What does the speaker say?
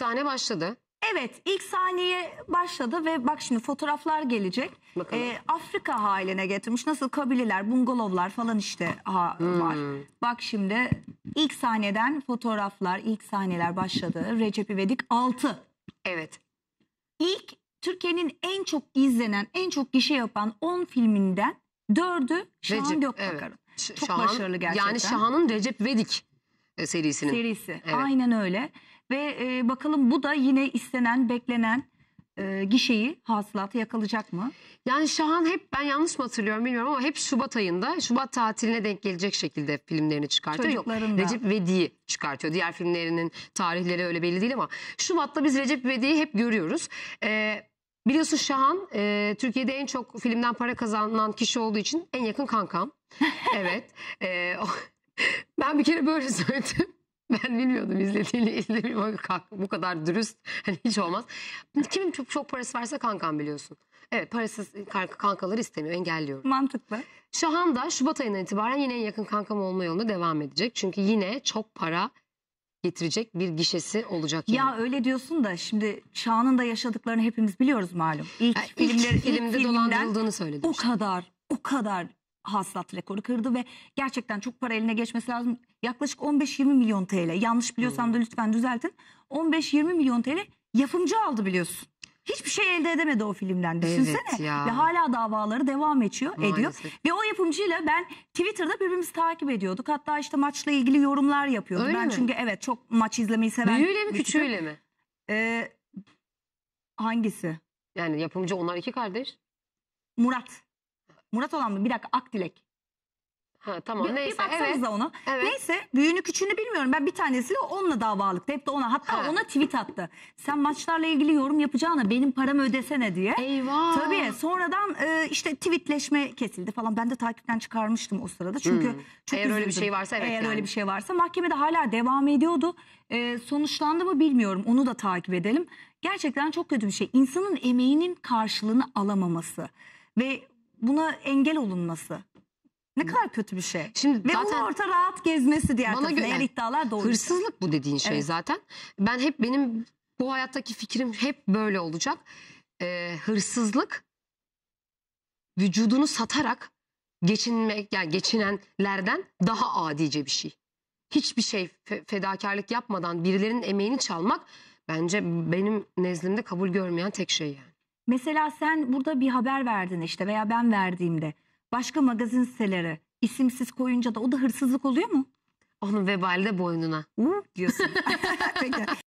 sahne başladı. Evet ilk sahneye başladı ve bak şimdi fotoğraflar gelecek. Ee, Afrika haline getirmiş. Nasıl kabileler, bungalovlar falan işte ha, hmm. var. Bak şimdi ilk sahneden fotoğraflar, ilk sahneler başladı. Recep İvedik 6. Evet. İlk Türkiye'nin en çok izlenen, en çok gişe yapan 10 filminden 4'ü Şahan Recep, Gökbakar'ın. Evet. Çok Şahan, başarılı gerçekten. Yani Şahan'ın Recep Vedik. E, serisinin. serisi. Evet. Aynen öyle. Ve e, bakalım bu da yine istenen, beklenen e, gişeyi, hasılatı yakalayacak mı? Yani Şahan hep ben yanlış mı hatırlıyorum bilmiyorum ama hep Şubat ayında Şubat tatiline denk gelecek şekilde filmlerini çıkartıyor. Yok, Çocukların da. Recep Vedi'yi çıkartıyor. Diğer filmlerinin tarihleri öyle belli değil ama Şubat'ta biz Recep Vedi'yi hep görüyoruz. Ee, biliyorsun Şahan e, Türkiye'de en çok filmden para kazanan kişi olduğu için en yakın kankam. evet. Ee, o- ben bir kere böyle söyledim. Ben bilmiyordum izlediğini izlemiyorum. Bu kadar dürüst hani hiç olmaz. Kimin çok, çok parası varsa kankam biliyorsun. Evet parasız kank kankaları istemiyor engelliyorum. Mantıklı. Şahan da Şubat ayından itibaren yine en yakın kankam olma yolunda devam edecek. Çünkü yine çok para getirecek bir gişesi olacak. Ya öyle diyorsun da şimdi Şahan'ın da yaşadıklarını hepimiz biliyoruz malum. İlk, yani ilk filmler, filmde dolandırıldığını söyledim. O işte. kadar o kadar hasılat rekoru kırdı ve gerçekten çok para eline geçmesi lazım. Yaklaşık 15-20 milyon TL. Yanlış biliyorsam da hmm. lütfen düzeltin. 15-20 milyon TL yapımcı aldı biliyorsun. Hiçbir şey elde edemedi o filmden düşünsene. Evet ya. Ve hala davaları devam ediyor, Maalesef. ediyor. Ve o yapımcıyla ben Twitter'da birbirimizi takip ediyorduk. Hatta işte maçla ilgili yorumlar yapıyordum. Öyle ben mi? çünkü evet çok maç izlemeyi seven. Büyüğüyle mi küçüğüyle mi? Ee, hangisi? Yani yapımcı onlar iki kardeş. Murat. Murat olan mı? Bir dakika Akdilek. Ha, tamam bir, neyse. Bir baksanıza evet. onu. Evet. Neyse büyüğünü küçüğünü bilmiyorum. Ben bir tanesiyle onunla davalıktı. Hep de ona. Hatta ha. ona tweet attı. Sen maçlarla ilgili yorum yapacağına benim paramı ödesene diye. Eyvah. Tabii sonradan e, işte tweetleşme kesildi falan. Ben de takipten çıkarmıştım o sırada. Hmm. Çünkü hmm. çok Eğer üzüldüm. öyle bir şey varsa evet Eğer yani. öyle bir şey varsa. Mahkemede hala devam ediyordu. E, sonuçlandı mı bilmiyorum. Onu da takip edelim. Gerçekten çok kötü bir şey. İnsanın emeğinin karşılığını alamaması. Ve buna engel olunması. Ne kadar kötü bir şey. Şimdi Ve zaten bunu orta rahat gezmesi diğer bana tarafına göre, eğer iddialar doğru. Hırsızlık bu dediğin şey evet. zaten. Ben hep benim bu hayattaki fikrim hep böyle olacak. Ee, hırsızlık vücudunu satarak geçinmek yani geçinenlerden daha adice bir şey. Hiçbir şey fedakarlık yapmadan birilerinin emeğini çalmak bence benim nezdimde kabul görmeyen tek şey yani. Mesela sen burada bir haber verdin işte veya ben verdiğimde başka magazin siteleri isimsiz koyunca da o da hırsızlık oluyor mu? Onun vebali de boynuna. Hı? Diyorsun. Peki.